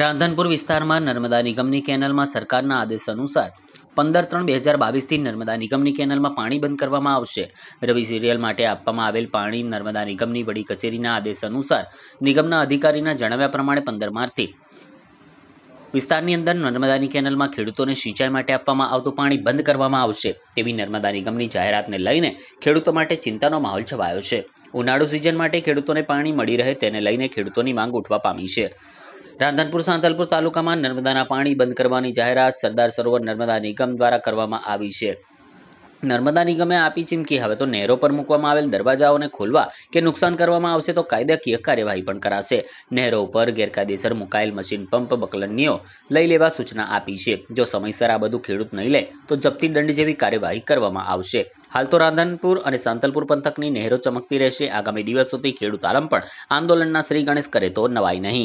રાંધનપુર વિસ્તારમાં નર્મદા નિગમની કેનલમાં સરકારના આદેશ અનુસાર પંદર ત્રણ બે હજાર બાવીસથી નર્મદા નિગમની કેનલમાં પાણી બંધ કરવામાં આવશે રવિ સિરિયલ માટે આપવામાં આવેલ પાણી નર્મદા નિગમની વડી કચેરીના આદેશ અનુસાર નિગમના અધિકારીના જણાવ્યા પ્રમાણે પંદર માર્ચથી વિસ્તારની અંદર નર્મદાની કેનલમાં ખેડૂતોને સિંચાઈ માટે આપવામાં આવતું પાણી બંધ કરવામાં આવશે તેવી નર્મદા નિગમની જાહેરાતને લઈને ખેડૂતો માટે ચિંતાનો માહોલ છવાયો છે ઉનાળુ સિઝન માટે ખેડૂતોને પાણી મળી રહે તેને લઈને ખેડૂતોની માંગ ઉઠવા પામી છે રાંધનપુર સાંતલપુર તાલુકામાં નર્મદાના પાણી બંધ કરવાની જાહેરાત સરદાર સરોવર નર્મદા નિગમ દ્વારા કરવામાં આવી છે નર્મદા નિગમે આપી ચીમકી હવે તો નહેરો પર મૂકવામાં આવેલ દરવાજાઓને ખોલવા કે નુકસાન કરવામાં આવશે તો કાયદાકીય કાર્યવાહી પણ કરાશે નહેરો ઉપર ગેરકાયદેસર મુકાયેલ મશીન પંપ બકલનીઓ લઈ લેવા સૂચના આપી છે જો સમયસર આ બધું ખેડૂત નહીં લે તો જપ્તી દંડ જેવી કાર્યવાહી કરવામાં આવશે હાલ તો રાંધનપુર અને સાંતલપુર પંથકની નહેરો ચમકતી રહેશે આગામી દિવસોથી ખેડૂત આલમ પણ આંદોલનના શ્રી ગણેશ કરે તો નવાય નહીં